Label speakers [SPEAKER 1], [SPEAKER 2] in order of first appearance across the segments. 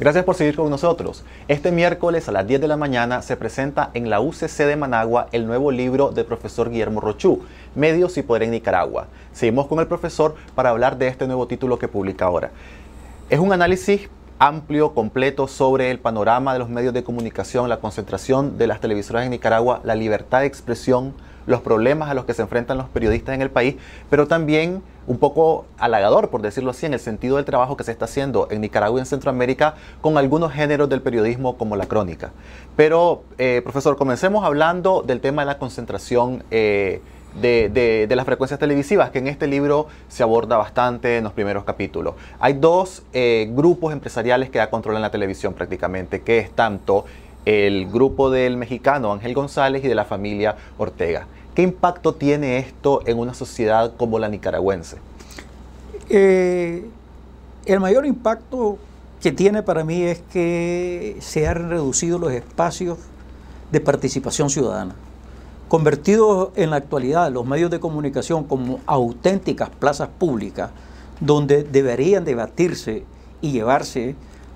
[SPEAKER 1] Gracias por seguir con nosotros. Este miércoles a las 10 de la mañana se presenta en la UCC de Managua el nuevo libro del profesor Guillermo Rochú, Medios y Poder en Nicaragua. Seguimos con el profesor para hablar de este nuevo título que publica ahora. Es un análisis amplio, completo sobre el panorama de los medios de comunicación, la concentración de las televisoras en Nicaragua, la libertad de expresión, los problemas a los que se enfrentan los periodistas en el país, pero también un poco halagador, por decirlo así, en el sentido del trabajo que se está haciendo en Nicaragua y en Centroamérica con algunos géneros del periodismo como la crónica. Pero, eh, profesor, comencemos hablando del tema de la concentración. Eh, de, las frecuencias televisivas, que en este libro se aborda bastante en los primeros capítulos. Hay dos eh, grupos empresariales que ya controlan la televisión prácticamente, que es tanto el grupo del mexicano Ángel González y de la familia Ortega. ¿Qué impacto tiene esto en una sociedad como la nicaragüense?
[SPEAKER 2] Eh, el mayor impacto que tiene para mí es que se han reducido los espacios de participación ciudadana, convertidos en la actualidad los medios de comunicación como auténticas plazas públicas donde deberían debatirse y llevarse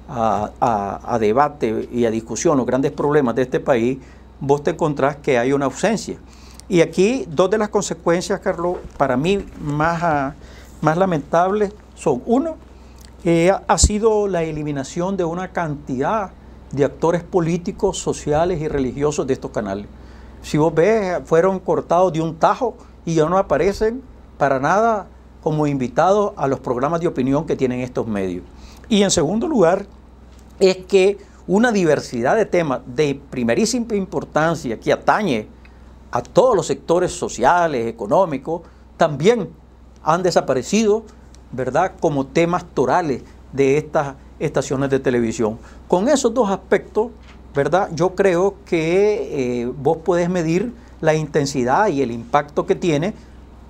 [SPEAKER 2] a debate y a discusión los grandes problemas de este país, vos te encontrás que hay una ausencia. Y aquí dos de las consecuencias, Carlos, para mí más, ah, más lamentables son, uno, que ha sido la eliminación de una cantidad de actores políticos, sociales y religiosos de estos canales. Si vos ves, fueron cortados de un tajo y ya no aparecen para nada como invitados a los programas de opinión que tienen estos medios. Y en segundo lugar, es que una diversidad de temas de primerísima importancia que atañe a todos los sectores sociales, económicos, también han desaparecido, ¿verdad?, como temas torales de estas estaciones de televisión. Con esos dos aspectos, ¿verdad?, yo creo que eh, vos puedes medir la intensidad y el impacto que tiene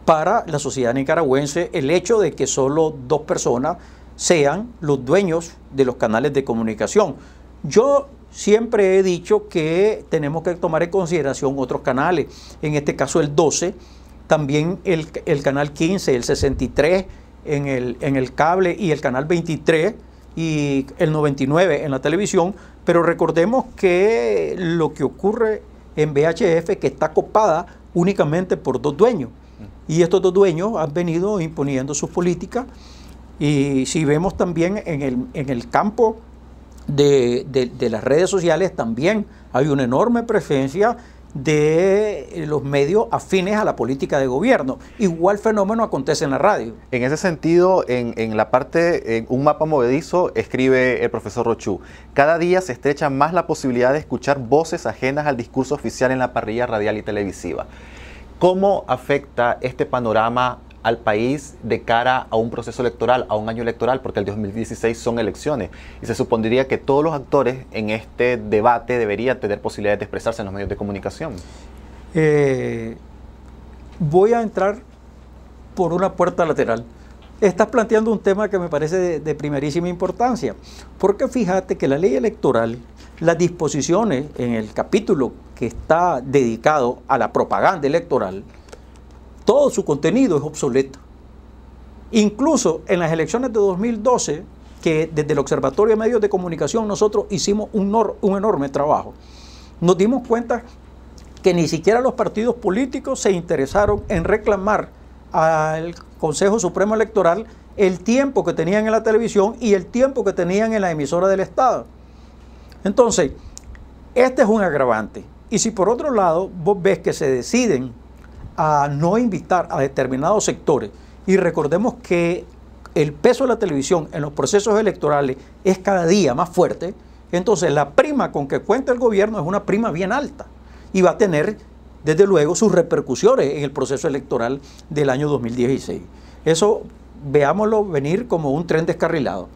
[SPEAKER 2] para la sociedad nicaragüense el hecho de que solo dos personas sean los dueños de los canales de comunicación. Yo siempre he dicho que tenemos que tomar en consideración otros canales, en este caso el 12, también el, canal 15, el 63 en el, en el cable y el canal 23 y el 99 en la televisión, pero recordemos que lo que ocurre en VHF que está copada únicamente por dos dueños. Y estos dos dueños han venido imponiendo sus políticas. Y si vemos también en el, en el campo de, las redes sociales también hay una enorme presencia de eh, los medios afines a la política de gobierno. Igual fenómeno
[SPEAKER 1] acontece en la radio. En ese sentido, en, la parte, en un mapa movedizo, escribe el profesor Rochu, cada día se estrecha más la posibilidad de escuchar voces ajenas al discurso oficial en la parrilla radial y televisiva. ¿Cómo afecta este panorama al país de cara a un proceso electoral, a un año electoral, porque el 2016 son elecciones. Y se supondría que todos los actores en este debate deberían tener posibilidades de expresarse en los medios de comunicación.
[SPEAKER 2] Eh, voy a entrar por una puerta lateral. Estás planteando un tema que me parece de primerísima importancia, porque fíjate que la ley electoral, las disposiciones en el capítulo que está dedicado a la propaganda electoral, todo su contenido es obsoleto. Incluso en las elecciones de 2012, que desde el Observatorio de Medios de Comunicación nosotros hicimos un, enorme trabajo, nos dimos cuenta que ni siquiera los partidos políticos se interesaron en reclamar al Consejo Supremo Electoral el tiempo que tenían en la televisión y el tiempo que tenían en la emisora del Estado. Entonces, este es un agravante. Y si por otro lado vos ves que se deciden a no invitar a determinados sectores. Y recordemos que el peso de la televisión en los procesos electorales es cada día más fuerte. Entonces la prima con que cuenta el gobierno es una prima bien alta y va a tener desde luego sus repercusiones en el proceso electoral del año 2016.
[SPEAKER 1] Eso veámoslo venir como un tren descarrilado.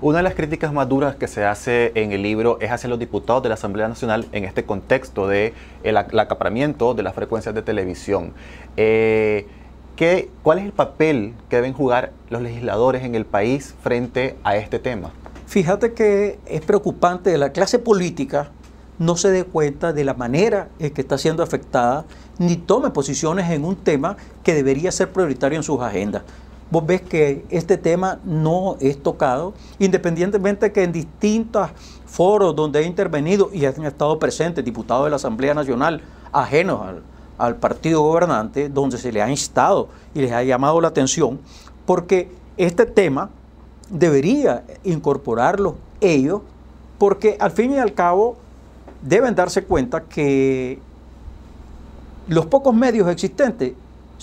[SPEAKER 1] Una de las críticas más duras que se hace en el libro es hacia los diputados de la Asamblea Nacional en este contexto de el, acaparamiento de las frecuencias de televisión. Eh, ¿qué, ¿Cuál es el papel que deben jugar los legisladores en el país frente a este tema? Fíjate
[SPEAKER 2] que es preocupante que la clase política no se dé cuenta de la manera en que está siendo afectada ni tome posiciones en un tema que debería ser prioritario en sus agendas vos ves que este tema no es tocado, independientemente que en distintos foros donde he intervenido y han estado presentes diputados de la Asamblea Nacional ajenos al, partido gobernante, donde se le ha instado y les ha llamado la atención, porque este tema debería incorporarlo ellos, porque al fin y al cabo deben darse cuenta que los pocos medios existentes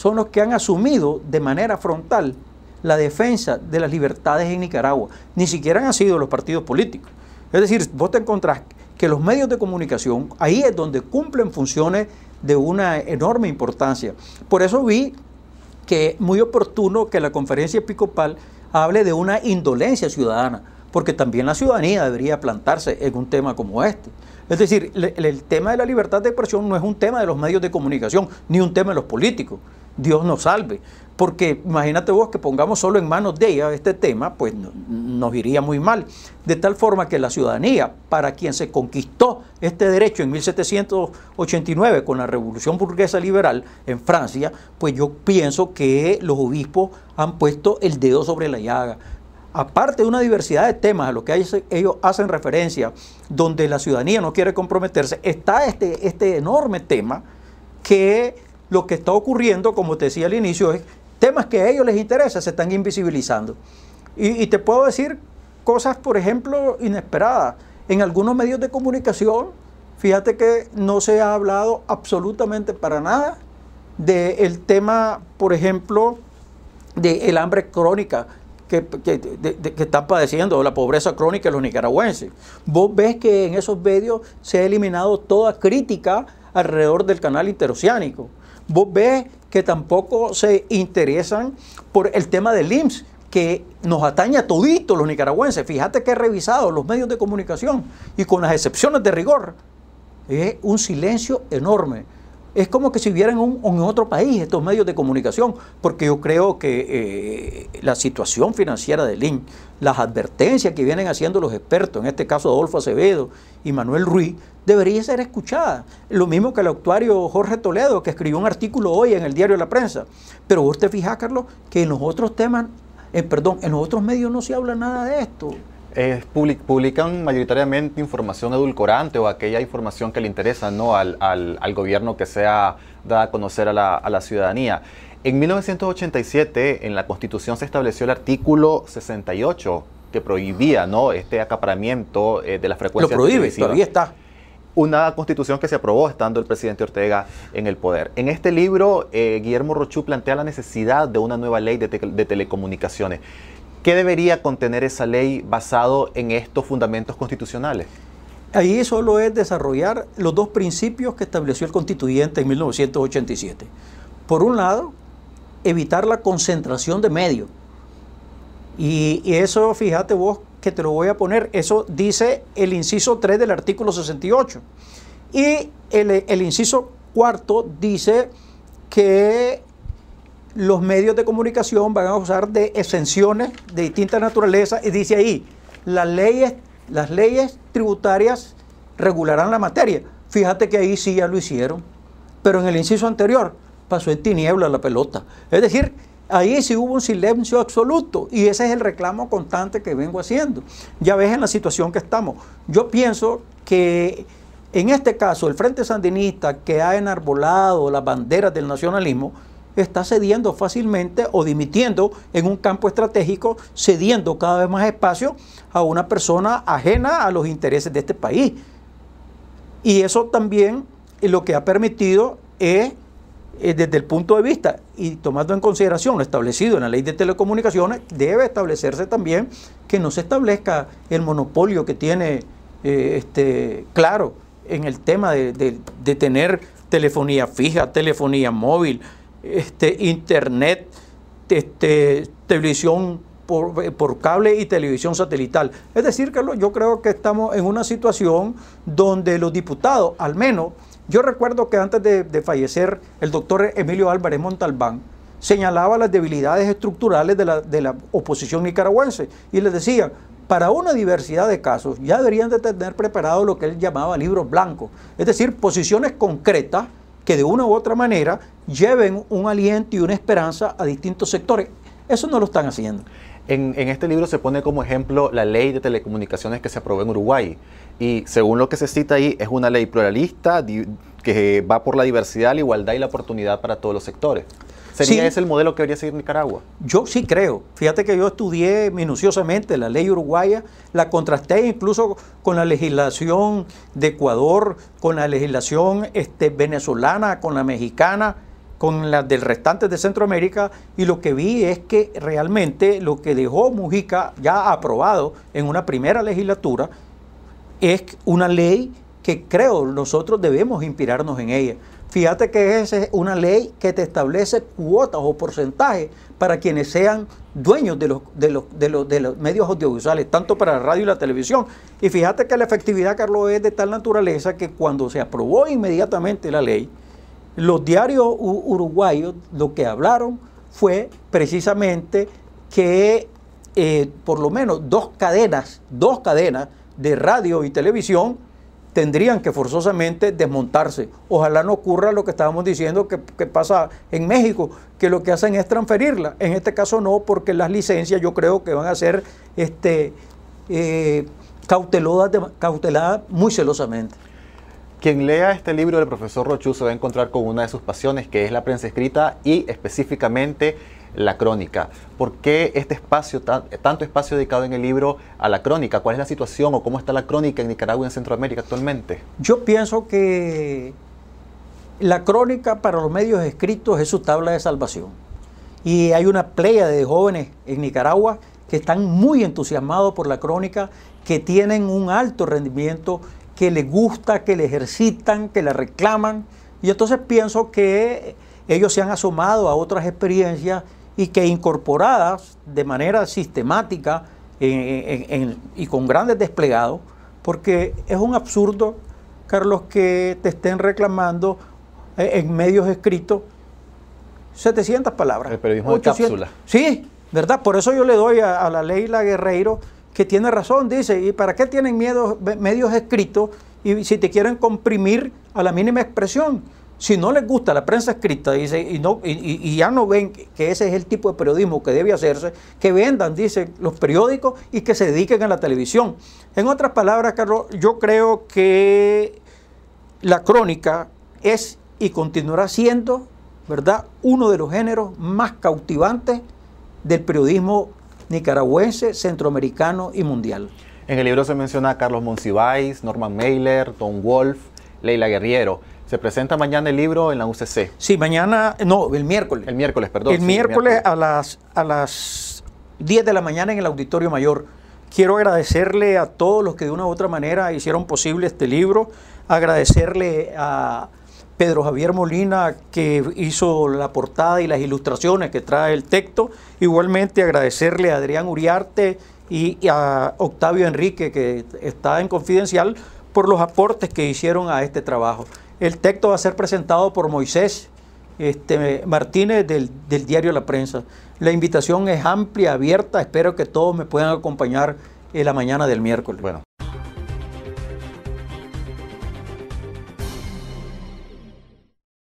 [SPEAKER 2] son los que han asumido de manera frontal la defensa de las libertades en Nicaragua. Ni siquiera han sido los partidos políticos. Es decir, vos te encontrás que los medios de comunicación, ahí es donde cumplen funciones de una enorme importancia. Por eso vi que es muy oportuno que la conferencia episcopal hable de una indolencia ciudadana, porque también la ciudadanía debería plantarse en un tema como este. Es decir, el tema de la libertad de expresión no es un tema de los medios de comunicación, ni un tema de los políticos. Dios nos salve. Porque imagínate vos que pongamos solo en manos de ella este tema, pues nos iría muy mal. De tal forma que la ciudadanía, para quien se conquistó este derecho en 1789 con la Revolución Burguesa Liberal en Francia, pues yo pienso que los obispos han puesto el dedo sobre la llaga aparte de una diversidad de temas a los que ellos hacen referencia, donde la ciudadanía no quiere comprometerse, está este, este enorme tema que lo que está ocurriendo, como te decía al inicio, es temas que a ellos les interesan, se están invisibilizando. Y, te puedo decir cosas, por ejemplo, inesperadas. En algunos medios de comunicación, fíjate que no se ha hablado absolutamente para nada del tema, por ejemplo, del hambre crónica que, que, que, están padeciendo, la pobreza crónica de los nicaragüenses. Vos ves que en esos medios se ha eliminado toda crítica alrededor del canal interoceánico. Vos ves que tampoco se interesan por el tema del IMSS, que nos ataña a toditos los nicaragüenses. Fíjate que he revisado los medios de comunicación y con las excepciones de rigor, es un silencio enorme es como que si hubieran en, otro país estos medios de comunicación, porque yo creo que eh, la situación financiera del IN, las advertencias que vienen haciendo los expertos, en este caso Adolfo Acevedo y Manuel Ruiz, debería ser escuchada. Lo mismo que el actuario Jorge Toledo, que escribió un artículo hoy en el diario La Prensa. Pero usted fija, Carlos, que en los otros temas, eh, perdón, en los otros medios no se habla nada de esto
[SPEAKER 1] publican mayoritariamente información edulcorante o aquella información que le interesa ¿no? al, gobierno que sea dada a conocer a la, ciudadanía. En 1987 en la Constitución se estableció el artículo 68 que prohibía ¿no? este acaparamiento eh, de la frecuencias. Lo prohíbe, y todavía está. Una constitución que se aprobó estando el presidente Ortega en el poder. En este libro, eh, Guillermo Rochú plantea la necesidad de una nueva ley de telecomunicaciones. ¿Qué debería contener esa ley basado en estos fundamentos constitucionales?
[SPEAKER 2] Ahí solo es desarrollar los dos principios que estableció el constituyente en 1987. Por un lado, evitar la concentración de medios. Y, eso, fíjate vos, que te lo voy a poner, eso dice el inciso 3 del artículo 68. Y el, el inciso cuarto dice que los medios de comunicación van a usar de exenciones de distinta naturaleza. Y dice ahí, las leyes, las leyes tributarias regularán la materia. Fíjate que ahí sí ya lo hicieron. Pero en el inciso anterior pasó en tiniebla la pelota. Es decir, ahí sí hubo un silencio absoluto. Y ese es el reclamo constante que vengo haciendo. Ya ves en la situación que estamos. Yo pienso que en este caso el Frente Sandinista que ha enarbolado las banderas del nacionalismo, está cediendo fácilmente o dimitiendo en un campo estratégico, cediendo cada vez más espacio a una persona ajena a los intereses de este país. Y eso también lo que ha permitido es, eh, desde el punto de vista y tomando en consideración lo establecido en la ley de telecomunicaciones, debe establecerse también que no se establezca el monopolio que tiene eh, este, claro en el tema de tener telefonía fija, telefonía móvil, este, internet, este, televisión por, cable y televisión satelital. Es decir, que yo creo que estamos en una situación donde los diputados, al menos, yo recuerdo que antes de, fallecer el doctor Emilio Álvarez Montalbán, señalaba las debilidades estructurales de la, de la, oposición nicaragüense y les decía, para una diversidad de casos ya deberían de tener preparado lo que él llamaba libros blancos, es decir, posiciones concretas que de una u otra manera lleven un aliento y una esperanza a distintos sectores.
[SPEAKER 1] Eso no lo están haciendo. En, este libro se pone como ejemplo la ley de telecomunicaciones que se aprobó en Uruguay. Y según lo que se cita ahí, es una ley pluralista que va por la diversidad, la igualdad y la oportunidad para todos los sectores. ¿Sería ese el modelo que debería seguir Nicaragua?
[SPEAKER 2] Yo sí creo. Fíjate que yo estudié minuciosamente la ley uruguaya, la contrasté incluso con la legislación de Ecuador, con la legislación este, venezolana, con la mexicana, con la del restante de Centroamérica, y lo que vi es que realmente lo que dejó Mujica ya aprobado en una primera legislatura es una ley que creo nosotros debemos inspirarnos en ella. Fíjate que esa es una ley que te establece cuotas o porcentajes para quienes sean dueños de los, de, los, de, medios audiovisuales, tanto para la radio y la televisión. Y fíjate que la efectividad, Carlos, es de tal naturaleza que cuando se aprobó inmediatamente la ley, los diarios uruguayos lo que hablaron fue precisamente que eh, por lo menos dos cadenas, dos cadenas de radio y televisión tendrían que forzosamente desmontarse. Ojalá no ocurra lo que estábamos diciendo que, pasa en México, que lo que hacen es transferirla. En este caso no, porque las licencias yo creo que van a ser este, eh,
[SPEAKER 1] cauteladas, muy celosamente. Quien lea este libro del profesor Rochu se va a encontrar con una de sus pasiones, que es la prensa escrita y específicamente la crónica? ¿Por qué este espacio, tanto espacio dedicado en el libro a la crónica? ¿Cuál es la situación o cómo está la crónica en Nicaragua y en Centroamérica actualmente?
[SPEAKER 2] Yo pienso que la crónica para los medios escritos es su tabla de salvación. Y hay una playa de jóvenes en Nicaragua que están muy entusiasmados por la crónica, que tienen un alto rendimiento, que les gusta, que le ejercitan, que la reclaman. Y entonces pienso que ellos se han asomado a otras experiencias y que incorporadas de manera sistemática y con grandes desplegados, porque es un absurdo, Carlos, que te estén reclamando eh, en medios escritos 700 palabras. El periodismo de cápsula. Sí, ¿verdad? Por eso yo le doy a, la Leila Guerreiro que tiene razón, dice, ¿y para qué tienen miedo, medios escritos y si te quieren comprimir a la mínima expresión? Si no les gusta la prensa escrita, dice, y, no, y, ya no ven que ese es el tipo de periodismo que debe hacerse, que vendan, dicen los periódicos, y que se dediquen a la televisión. En otras palabras, Carlos, yo creo que la crónica es y continuará siendo, ¿verdad?, uno de los géneros más cautivantes
[SPEAKER 1] del periodismo nicaragüense, centroamericano y mundial. En el libro se menciona a Carlos Monsiváis, Norman Mailer, Don Wolf, Leila Guerriero. Se presenta mañana el libro en la UCC. Sí, mañana, no, el miércoles. El miércoles, perdón. El, miércoles,
[SPEAKER 2] A, las, a las 10 de la mañana en el Auditorio Mayor. Quiero agradecerle a todos los que de una u otra manera hicieron posible este libro. Agradecerle a Pedro Javier Molina que hizo la portada y las ilustraciones que trae el texto. Igualmente agradecerle a Adrián Uriarte y a Octavio Enrique que está en Confidencial por los aportes que hicieron a este trabajo. El texto va a ser presentado por Moisés este, Martínez del, del diario La Prensa. La invitación es amplia, abierta. Espero que todos me puedan acompañar en la mañana del miércoles. Bueno.